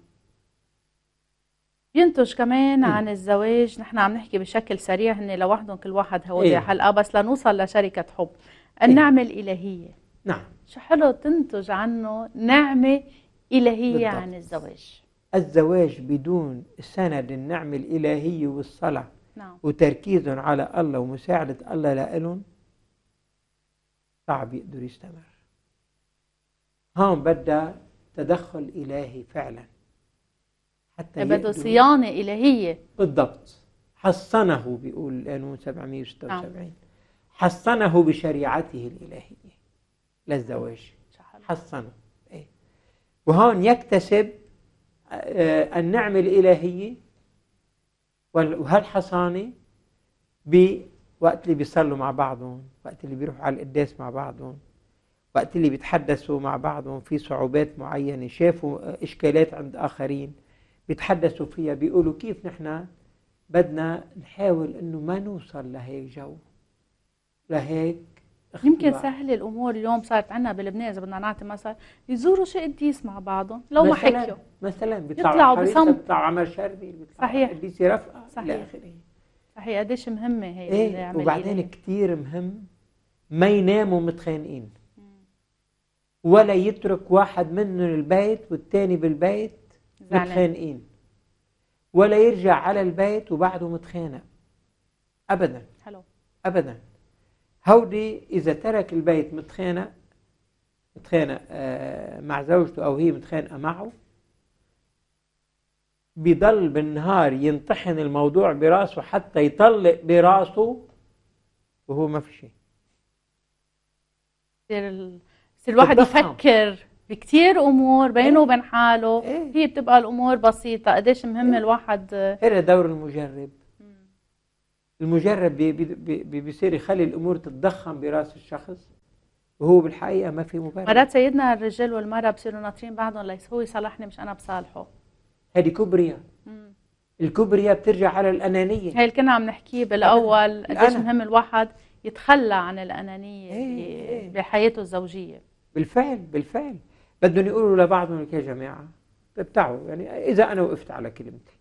ينتج كمان إيه. عن الزواج نحن عم نحكي بشكل سريع هن لوحدهم كل واحد هو إيه؟ حلقه آه، بس لنوصل لشركه حب إيه. النعمه إيه؟ الالهيه نعم شو حلو تنتج عنه نعمه الهيه بالضبط. عن الزواج الزواج بدون سند النعمه الالهيه والصلاه نعم. وتركيز على الله ومساعده الله لهم صعب يقدر يستمر هون بدها تدخل إلهي فعلا حتى بده صيانة إلهية بالضبط حصنه بيقول القانون 776 نعم. حصنه بشريعته الإلهية للزواج حصنه إيه؟ وهون يكتسب آه، النعمة الإلهية وهالحصانة وقت اللي بيصلوا مع بعضهم وقت اللي بيروحوا على القداس مع بعضهم وقت اللي بيتحدثوا مع بعضهم في صعوبات معينة شافوا إشكالات عند آخرين بيتحدثوا فيها بيقولوا كيف نحن بدنا نحاول انه ما نوصل لهيك جو لهيك اختبار. يمكن سهل الامور اليوم صارت عندنا بلبنان اذا بدنا نعطي مثل يزوروا شيء قديس مع بعضهم لو ما حكيوا مثلا بيطلعوا بيطلعوا بصمت بيطلعوا عمل شربي بيطلعوا صحيح قديس رفقه صحيح صحيح قديش مهمه هي ايه وبعدين كثير مهم ما يناموا متخانقين ولا يترك واحد منهم البيت والثاني بالبيت متخانقين ولا يرجع على البيت وبعده متخانق ابدا حلو. ابدا هودي اذا ترك البيت متخانق متخانق آه مع زوجته او هي متخانقه معه بضل بالنهار ينطحن الموضوع براسه حتى يطلق براسه وهو ما في شيء يعني بس الواحد يفكر بكثير امور بينه إيه. وبين حاله إيه؟ هي بتبقى الامور بسيطه قديش مهم إيه؟ الواحد هذا إيه دور المجرب المجرب بي بي بيصير يخلي الامور تتضخم براس الشخص وهو بالحقيقه ما في مبرر مرات سيدنا الرجال والمراه بصيروا ناطرين بعضهم ليس هو يصالحني مش انا بصالحه هذه كبرياء الكبرياء بترجع على الانانيه هي اللي كنا عم نحكيه بالاول قديش مهم الواحد يتخلى عن الانانيه إيه، إيه. بحياته الزوجيه بالفعل بالفعل بدهم يقولوا لبعضهم يا جماعه بتعوا تعوا يعني اذا انا وقفت على كلمتي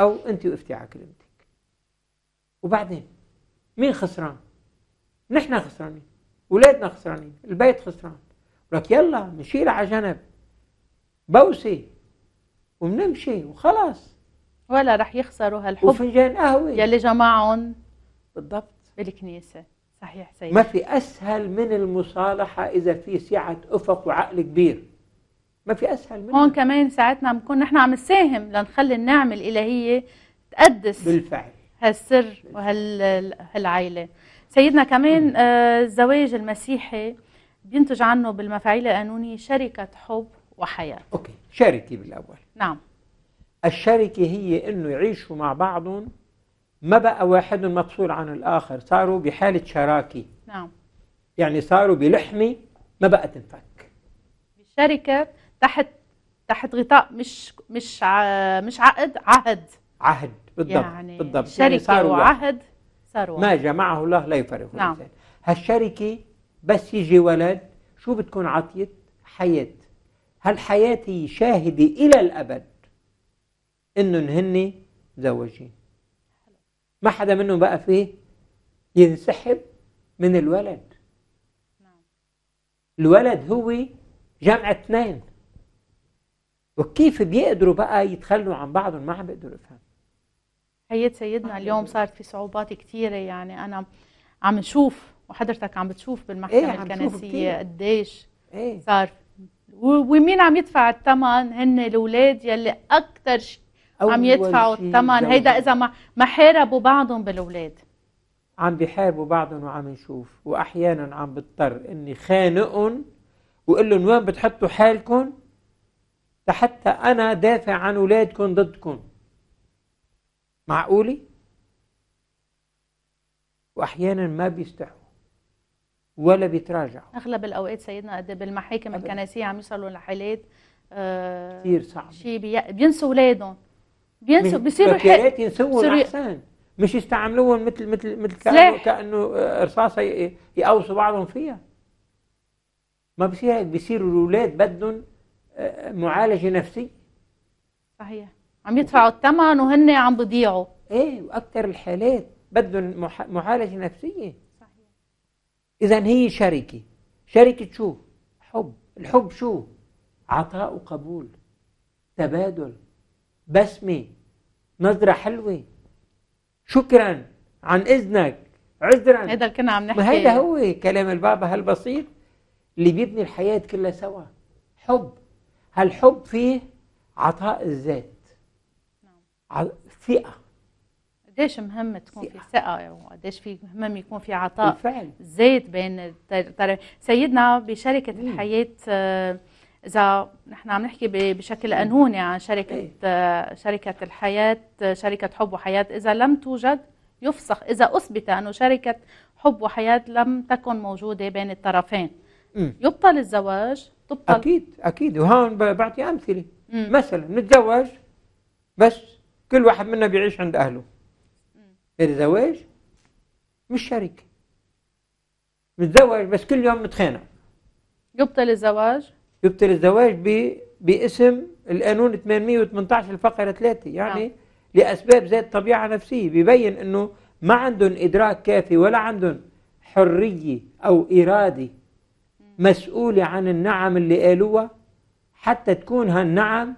او انت وقفتي على كلمتك وبعدين مين خسران؟ نحن خسرانين اولادنا خسرانين البيت خسران لك يلا نشيل على جنب بوسه وبنمشي وخلاص ولا رح يخسروا هالحب وفنجان قهوه يلي جمعهم بالضبط بالكنيسه صحيح سيدي ما في اسهل من المصالحه اذا في سعه افق وعقل كبير ما في اسهل من هون كمان ساعتنا عم نكون نحن عم نساهم لنخلي النعمه الالهيه تقدس بالفعل هالسر وهالعائله سيدنا كمان آه، الزواج المسيحي بينتج عنه بالمفاعيل القانونية شركة حب وحياة أوكي شاركي بالأول نعم الشركة هي أنه يعيشوا مع بعضهم ما بقى واحد مفصول عن الآخر صاروا بحالة شراكة نعم يعني صاروا بلحمة ما بقى تنفك الشركة تحت تحت غطاء مش مش ع... مش عقد عهد عهد بالضبط يعني بالضبط يعني شركة يعني صاروا وعهد صاروا ما جمعه الله لا يفرقه نعم. هالشركة بس يجي ولد شو بتكون عطيت حياة هل حياتي شاهدي إلى الأبد إنه هن زوجين ما حدا منهم بقى فيه ينسحب من الولد نعم. الولد هو جمع اثنين وكيف بيقدروا بقى يتخلوا عن بعضهم ما عم بقدر افهم حياة سيدنا اليوم صارت في صعوبات كثيرة يعني أنا عم نشوف وحضرتك عم بتشوف بالمحكمة إيه الكنسية قديش إيه؟ صار ومين عم يدفع الثمن هن الاولاد يلي اكثر شيء عم يدفعوا الثمن هيدا اذا ما ما حاربوا بعضهم بالاولاد عم بيحاربوا بعضهم وعم نشوف واحيانا عم بضطر اني خانقهم وقول لهم وين بتحطوا حالكم حتى انا دافع عن اولادكم ضدكم معقوله واحيانا ما بيستحوا ولا بيتراجعوا اغلب الاوقات سيدنا قد بالمحاكم الكنسيه عم يوصلوا لحالات آه كثير صعب شيء بي... بينسوا اولادهم بينسوا بيصيروا يحق ينسوا احسن مش يستعملوهم مثل مثل مثل كانه كانه آه، رصاصه يقوصوا بعضهم فيها ما بصير هيك بصيروا الاولاد بدهم آه، معالجه نفسيه صحيح عم يدفعوا الثمن وهن عم بيضيعوا ايه واكثر الحالات بدهم معالجه نفسيه إذا هي شركة شركة شو؟ حب الحب شو؟ عطاء وقبول تبادل بسمة نظرة حلوة شكرا عن إذنك عذرا هذا اللي كنا عم نحكي ما هيدا هو كلام البابا هالبسيط اللي بيبني الحياة كلها سوا حب هالحب فيه عطاء الذات نعم ع... ثقة قديش مهم تكون في ثقه وقديش في مهم يكون في عطاء بالفعل زيت بين الطرفين سيدنا بشركه مم. الحياه آه، اذا نحن عم نحكي بشكل قانوني يعني عن شركه إيه. آه، شركه الحياه آه، شركه حب وحياه اذا لم توجد يفسخ اذا اثبت انه شركه حب وحياه لم تكن موجوده بين الطرفين مم. يبطل الزواج تبطل اكيد اكيد وهون بعطي امثله مثلا نتزوج بس كل واحد منا بيعيش عند اهله الزواج مش شريك متزوج بس كل يوم متخانق يبطل الزواج يبطل الزواج ب... باسم القانون 818 الفقره 3 يعني نعم. لاسباب ذات طبيعه نفسيه بيبين انه ما عندهم ادراك كافي ولا عندهم حريه او اراده مسؤوله عن النعم اللي قالوها حتى تكون هالنعم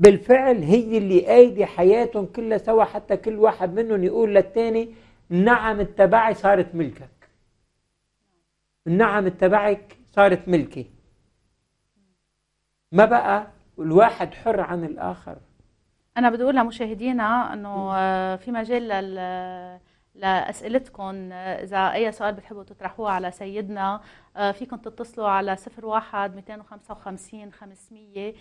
بالفعل هي اللي ايدي حياتهم كلها سوا حتى كل واحد منهم يقول للثاني النعم التبعي صارت ملكك النعم التبعك صارت ملكي ما بقى الواحد حر عن الاخر انا بدي اقول لمشاهدينا انه آه، في مجال لل لاسئلتكم آه، اذا اي سؤال بتحبوا تطرحوه على سيدنا آه، فيكم تتصلوا على 01 255 500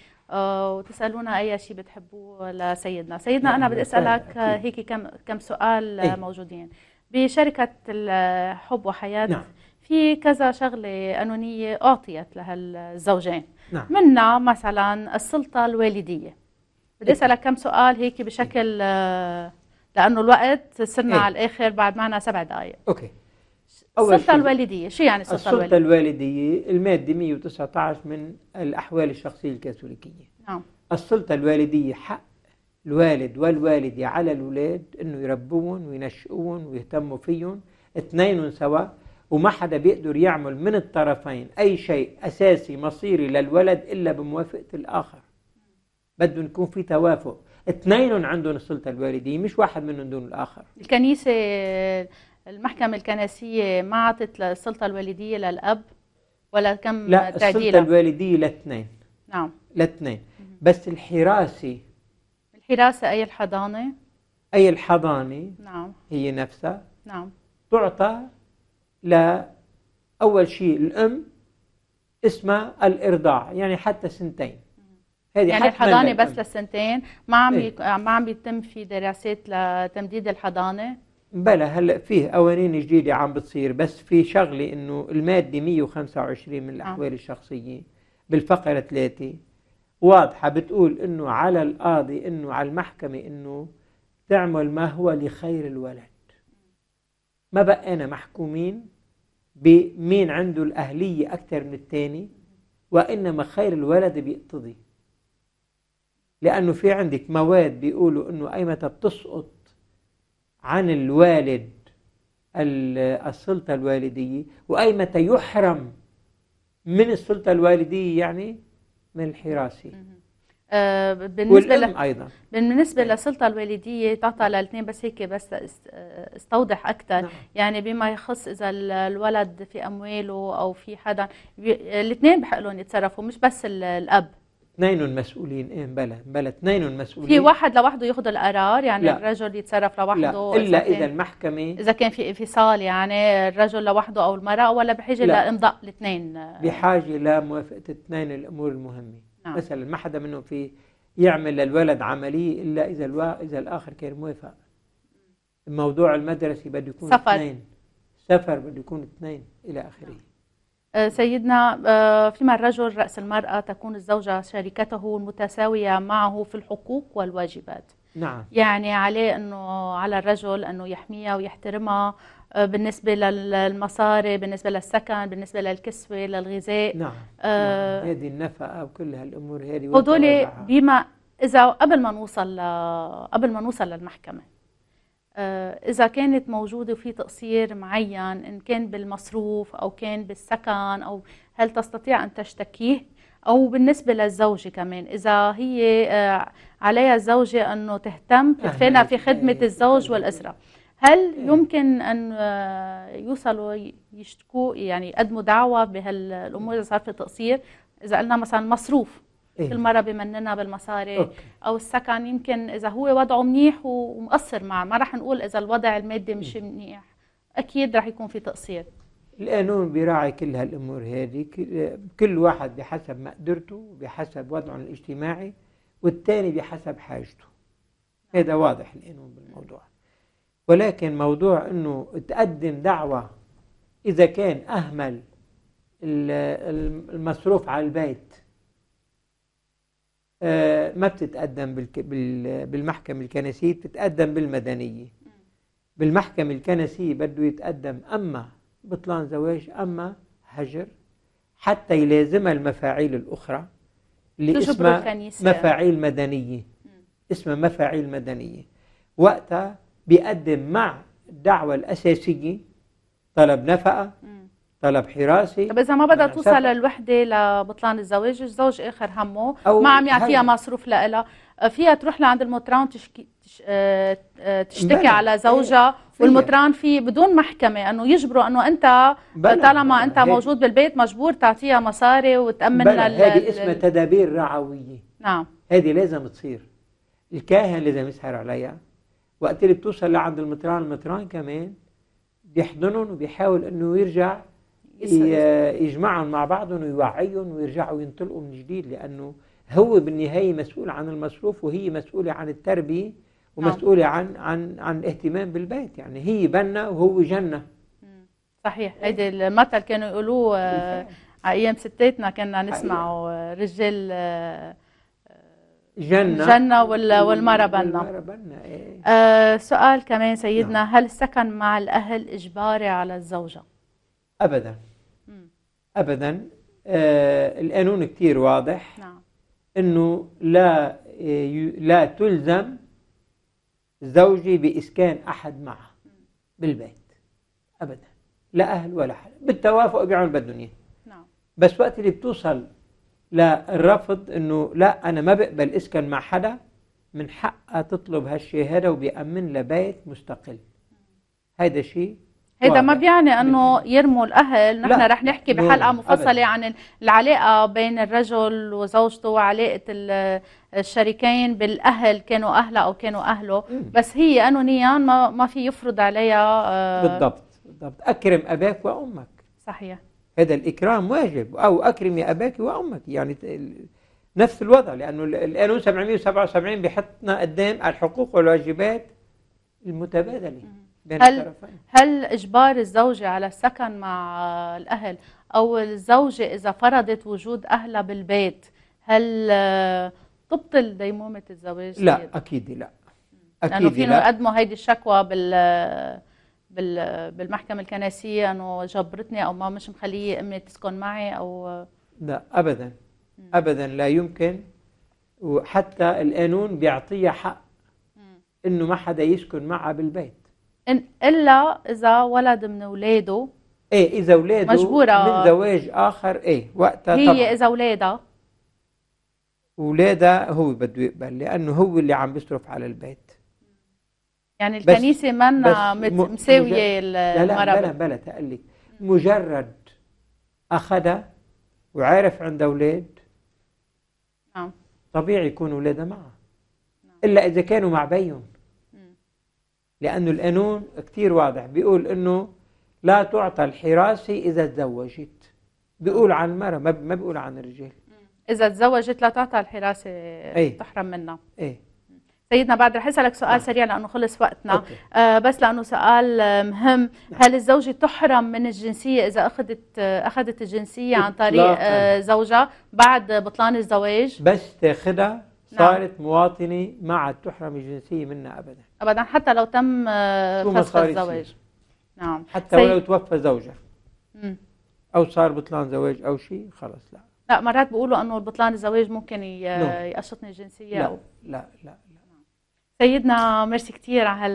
وتسالونا اي شيء بتحبوه لسيدنا سيدنا انا بدي اسالك آه، هيك كم كم سؤال إيه. موجودين بشركه الحب وحياه نعم. في كذا شغلة قانونية أعطيت لهالزوجين نعم. منها مثلا السلطة الوالديه بدي إيه. أسألك كم سؤال هيك بشكل لانه الوقت صرنا ايه؟ على الاخر بعد معنا سبع دقائق اوكي السلطة الوالدية شو يعني السلطة, الوالديه؟ السلطة الوالدية؟ الوالدية المادة 119 من الأحوال الشخصية الكاثوليكية نعم السلطة الوالدية حق الوالد والوالدة على الأولاد أنه يربوهم وينشئوهم ويهتموا فيهم اثنين سوا وما حدا بيقدر يعمل من الطرفين أي شيء أساسي مصيري للولد إلا بموافقة الآخر بده يكون في توافق اثنين عندهم السلطة الوالدية مش واحد منهم دون الآخر الكنيسة المحكمة الكنسية ما عطت السلطة الوالدية للأب ولا كم لا تعديلة؟ السلطة الوالدية لاثنين نعم لاثنين بس الحراسة الحراسة أي الحضانة؟ أي الحضانة نعم هي نفسها نعم تعطى لأول شيء الأم اسمها الإرضاع يعني حتى سنتين هذه يعني الحضانه بس للسنتين ما عم إيه؟ ما عم يتم في دراسات لتمديد الحضانه بلا هلا فيه قوانين جديده عم بتصير بس في شغله انه الماده 125 من الاحوال آه. الشخصيه بالفقره 3 واضحه بتقول انه على القاضي انه على المحكمه انه تعمل ما هو لخير الولد ما بقينا محكومين بمين عنده الاهليه اكثر من الثاني وانما خير الولد بيقتضي لأنه في عندك مواد بيقولوا أنه أيمتى بتسقط عن الوالد السلطة الوالدية وأيمتى يحرم من السلطة الوالدية يعني من الحراسة آه، بالنسبة والأم ل... أيضا بالنسبة نعم. للسلطة الوالدية تعطى نعم. للاثنين بس هيك بس استوضح أكثر نعم. يعني بما يخص إذا الولد في أمواله أو في حدا الاثنين بحق لهم يتصرفوا مش بس الأب اثنين مسؤولين ايه بلا بلا اثنين مسؤولين في واحد لوحده ياخذ القرار يعني لا. الرجل يتصرف لوحده لا. الا اذا المحكمه اذا كان في انفصال يعني الرجل لوحده او المراه ولا بحاجه لامضاء الاثنين بحاجه لموافقه اثنين الامور المهمه نعم. مثلا ما حدا منهم في يعمل للولد عمليه الا اذا الوا... اذا الاخر كان موافق الموضوع المدرسي بده يكون سفر. اثنين سفر بده يكون اثنين الى اخره نعم. آه، سيدنا آه، فيما الرجل رأس المرأة تكون الزوجة شريكته المتساوية معه في الحقوق والواجبات نعم يعني عليه أنه على الرجل أنه يحميها ويحترمها آه، بالنسبة للمصاري بالنسبة للسكن بالنسبة للكسوة للغذاء نعم, نعم. آه نعم. هذه النفقة وكل هالأمور هذه هدول بما إذا قبل ما نوصل قبل ما نوصل للمحكمة آه، إذا كانت موجودة في تقصير معين إن كان بالمصروف أو كان بالسكن أو هل تستطيع أن تشتكيه أو بالنسبة للزوجة كمان إذا هي آه، عليها الزوجة أنه تهتم تتفانى في خدمة أيوة. الزوج أيوة. والأسرة هل أيوة. يمكن أن آه، يوصلوا يشتكوا يعني يقدموا دعوة بهالأمور إذا صار في تقصير إذا قلنا مثلا مصروف إيه؟ كل مره بمننا بالمصاري أوكي. او السكن يمكن اذا هو وضعه منيح ومقصر معه ما رح نقول اذا الوضع المادي مش إيه؟ منيح اكيد رح يكون في تقصير القانون بيراعي كل هالامور هذه كل واحد بحسب مقدرته بحسب وضعه الاجتماعي والثاني بحسب حاجته هذا واضح القانون بالموضوع ولكن موضوع انه تقدم دعوه اذا كان اهمل المصروف على البيت آه، ما بتتقدم بالمحكمة الكنسية بتتقدم بالمدنية بالمحكمة الكنسية بده يتقدم أما بطلان زواج أما هجر حتى يلازمها المفاعيل الأخرى اللي اسمها مفاعيل مدنية اسمها مفاعيل مدنية وقتها بيقدم مع الدعوة الأساسية طلب نفقة طلب حراسي طب اذا ما بدها توصل الوحده لبطلان الزواج الزوج اخر همه ما عم يعطيها مصروف لها أه، فيها تروح لعند المطران تشكي تش... أه، أه، تشتكي على زوجها إيه، والمطران في بدون محكمه انه يجبروا انه انت طالما انت موجود بالبيت مجبور تعطيها مصاري وتامن لها هذه اسمها تدابير رعويه نعم هذه لازم تصير الكاهن لازم يسهر عليها وقت اللي بتوصل لعند المطران المطران كمان بيحضنهم وبيحاول انه يرجع يجمعهم مع بعضهم ويوعيهم ويرجعوا ينطلقوا من جديد لانه هو بالنهايه مسؤول عن المصروف وهي مسؤوله عن التربيه ومسؤوله نعم. عن عن عن الاهتمام بالبيت يعني هي بنا وهو جنه صحيح هيدي المثل كانوا يقولوه آه، على ايام ستاتنا كنا نسمعه آه، رجال آه، جنة جنة والمرة بنا إيه. آه سؤال كمان سيدنا نعم. هل السكن مع الأهل إجباري على الزوجة؟ أبدا ابدا آه، القانون كثير واضح نعم انه لا آه، لا تلزم زوجي باسكان احد معه بالبيت ابدا لا اهل ولا حدا بالتوافق بيعمل بدهم اياه نعم بس وقت اللي بتوصل للرفض انه لا انا ما بقبل اسكن مع حدا من حقها تطلب هالشيء هذا وبيأمن لها بيت مستقل هذا شيء هذا ما بيعني انه يرموا الاهل نحن رح نحكي بحلقه مفصله عن العلاقه بين الرجل وزوجته وعلاقه الشريكين بالاهل كانوا اهلها او كانوا اهله بس هي قانونيا ما ما في يفرض عليها آه، بالضبط بالضبط اكرم اباك وامك صحيح هذا الاكرام واجب او اكرمي اباك وامك يعني نفس الوضع لانه القانون 777 بيحطنا قدام الحقوق والواجبات المتبادله بين هل الطرفين هل اجبار الزوجه على السكن مع الاهل او الزوجه اذا فرضت وجود اهلها بالبيت هل تبطل ديمومه الزواج لا اكيد لا اكيد لانه فينا يقدموا هيدي الشكوى بال بال بالمحكمه الكنسيه انه جبرتني او ما مش مخليه امي تسكن معي او لا ابدا ابدا لا يمكن وحتى القانون بيعطيها حق انه ما حدا يسكن معها بالبيت إن الا اذا ولد من اولاده ايه اذا اولاده مجبوره من زواج اخر ايه وقتها هي طبعا. اذا اولادها اولادها هو بده يقبل لانه هو اللي عم بيصرف على البيت يعني الكنيسه منا مساويه المرأة لا لا بلا بلا تقلي مجرد اخذها وعارف عنده اولاد نعم طبيعي يكون اولادها معه نعم. الا اذا كانوا مع بيهم لأنه القانون كثير واضح بيقول أنه لا تعطى الحراسة إذا تزوجت بيقول عن المرأة ما بيقول عن الرجال إذا تزوجت لا تعطى الحراسة أي. تحرم منها أي. سيدنا بعد رح اسالك سؤال نعم. سريع لانه خلص وقتنا آه بس لانه سؤال آه، مهم نعم. هل الزوجه تحرم من الجنسيه اذا اخذت آه، اخذت الجنسيه عن طريق آه زوجها بعد بطلان الزواج بس تاخذها نعم. صارت نعم. مواطنه ما عاد تحرم الجنسيه منها ابدا ابدا حتى لو تم آه، فسخ الزواج نعم حتى سي... ولو توفى زوجه او صار بطلان زواج او شيء خلص لا لا مرات بيقولوا انه بطلان الزواج ممكن يقشطني الجنسيه لا. أو... لا لا لا سيدنا ميرسي كثير على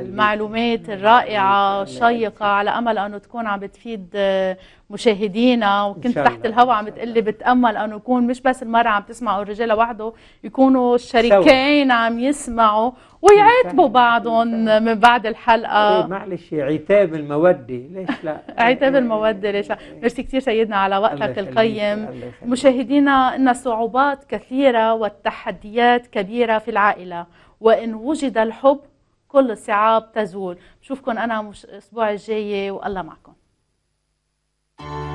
المعلومات الرائعه الشيقه على امل انه تكون عم بتفيد آه، مشاهدينا وكنت تحت الهواء عم بتقلي بتامل انه يكون مش بس المراه عم تسمع او الرجال لوحده يكونوا الشريكين عم يسمعوا ويعاتبوا بعضهم من بعد الحلقه إيه معلش عتاب الموده ليش لا عتاب الموده ليش لا إيه. ميرسي كثير سيدنا على وقتك القيم مشاهدينا ان الصعوبات كثيره والتحديات كبيره في العائله وان وجد الحب كل الصعاب تزول بشوفكم انا الاسبوع الجاي والله معكم